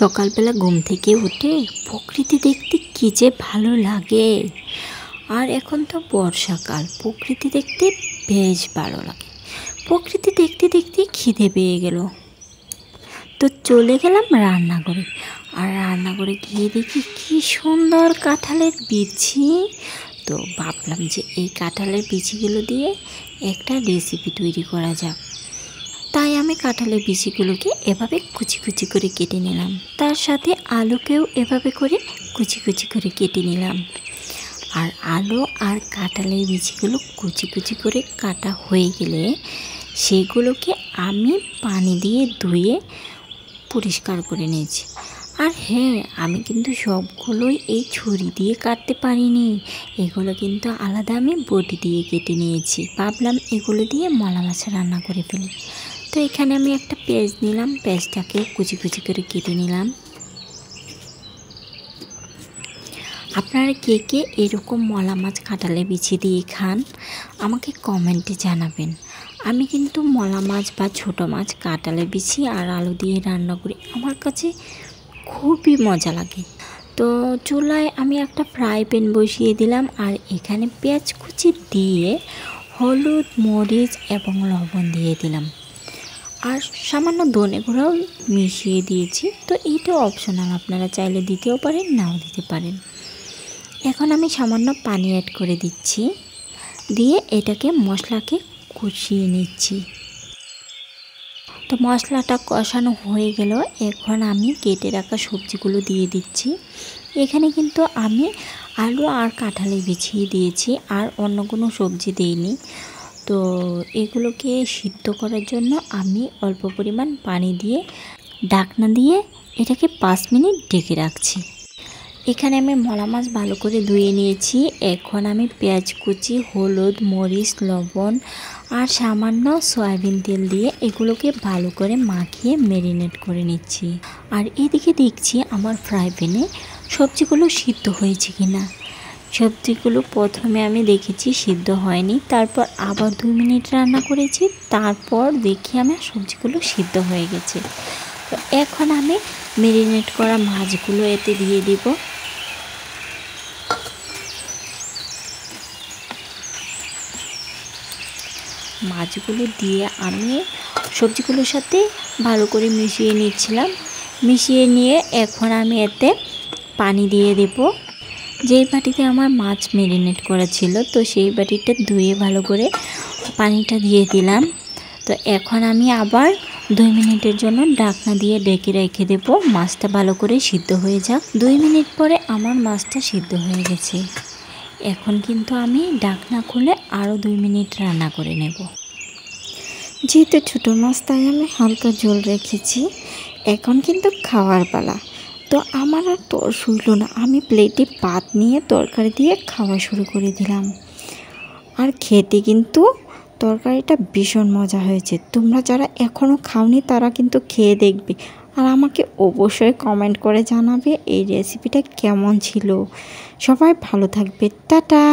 সকালবেলা ঘুম থেকে উঠে প্রকৃতি দেখতে কী যে ভালো লাগে আর এখন তো বর্ষাকাল প্রকৃতি দেখতে বেশ ভালো লাগে প্রকৃতি দেখতে দেখতে খিদে পেয়ে গেল তো চলে গেলাম রান্নাঘরে আর রান্নাঘরে গিয়ে দেখি কি সুন্দর কাঁঠালের বিছি তো ভাবলাম যে এই কাঁঠালের বিছিগুলো দিয়ে একটা রেসিপি তৈরি করা যাক তাই আমি কাঁঠালের বিচিগুলোকে এভাবে কুচি কুচি করে কেটে নিলাম তার সাথে আলুকেও এভাবে করে কুচি কুচি করে কেটে নিলাম আর আলু আর কাঁঠালের বিচিগুলো কুচি কুচি করে কাটা হয়ে গেলে সেগুলোকে আমি পানি দিয়ে ধুয়ে পরিষ্কার করে নিয়েছি আর হ্যাঁ আমি কিন্তু সবগুলোই এই ছুরি দিয়ে কাটতে পারিনি এগুলো কিন্তু আলাদা আমি বটি দিয়ে কেটে নিয়েছি ভাবলাম এগুলো দিয়ে মলা মাছ রান্না করে ফেলি তো এখানে আমি একটা পেঁয়াজ নিলাম পেঁয়াজটাকে কুচি কুচি করে কেটে নিলাম আপনারা কে কে এরকম মলা মাছ কাটালে বিছিয়ে দিয়ে খান আমাকে কমেন্টে জানাবেন আমি কিন্তু মলা মাছ বা ছোট মাছ কাটালে বিছি আর আলু দিয়ে রান্না করি আমার কাছে খুবই মজা লাগে তো চুলায় আমি একটা ফ্রাই প্যান বসিয়ে দিলাম আর এখানে পেঁয়াজ কুচি দিয়ে হলুদ মরিচ এবং লবণ দিয়ে দিলাম আর সামান্য ধনে গুঁড়াও মিশিয়ে দিয়েছি তো এইটা অপশনাল আপনারা চাইলে দিতেও পারেন নাও দিতে পারেন এখন আমি সামান্য পানি অ্যাড করে দিচ্ছি দিয়ে এটাকে মশলাকে কষিয়ে নিচ্ছি তো মশলাটা কষানো হয়ে গেল এখন আমি কেটে রাখা সবজিগুলো দিয়ে দিচ্ছি এখানে কিন্তু আমি আলু আর কাঁঠালি বিছিয়ে দিয়েছি আর অন্য কোনো সবজি দিইনি তো এগুলোকে সিদ্ধ করার জন্য আমি অল্প পরিমাণ পানি দিয়ে ডাকনা দিয়ে এটাকে পাঁচ মিনিট ডেকে রাখছি এখানে আমি মলা মাছ ভালো করে ধুয়ে নিয়েছি এখন আমি পেঁয়াজ কুচি হলুদ মরিচ লবণ আর সামান্য সয়াবিন তেল দিয়ে এগুলোকে ভালো করে মাখিয়ে ম্যারিনেট করে নিচ্ছি আর এদিকে দেখছি আমার ফ্রাই প্যানে সবজিগুলো সিদ্ধ হয়েছে কিনা সবজিগুলো প্রথমে আমি দেখেছি সিদ্ধ হয়নি তারপর আবার দুই মিনিট রান্না করেছি তারপর দেখি আমার সবজিগুলো সিদ্ধ হয়ে গেছে তো এখন আমি মেরিনেট করা মাছগুলো এতে দিয়ে দিব মাছগুলো দিয়ে আমি সবজিগুলোর সাথে ভালো করে মিশিয়ে নিচ্ছিলাম মিশিয়ে নিয়ে এখন আমি এতে পানি দিয়ে দেবো যেই বাটিতে আমার মাছ মেরিনেট করা ছিল তো সেই বাটিটা ধুয়ে ভালো করে পানিটা দিয়ে দিলাম তো এখন আমি আবার দুই মিনিটের জন্য ডাকনা দিয়ে ডেকে রেখে দেব মাছটা ভালো করে সিদ্ধ হয়ে যাক দুই মিনিট পরে আমার মাছটা সিদ্ধ হয়ে গেছে এখন কিন্তু আমি ডাকনা খুলে আরও দুই মিনিট রান্না করে নেব যেহেতু ছোটো মাছ তাই আমি হালকা জল রেখেছি এখন কিন্তু খাওয়ার পালা তো আমার আর তর শুইল না আমি প্লেটে পাত নিয়ে তরকারি দিয়ে খাওয়া শুরু করে দিলাম আর খেতে কিন্তু তরকারিটা ভীষণ মজা হয়েছে তোমরা যারা এখনও খাওনি তারা কিন্তু খেয়ে দেখবে আর আমাকে অবশ্যই কমেন্ট করে জানাবে এই রেসিপিটা কেমন ছিল সবাই ভালো থাকবে টাটা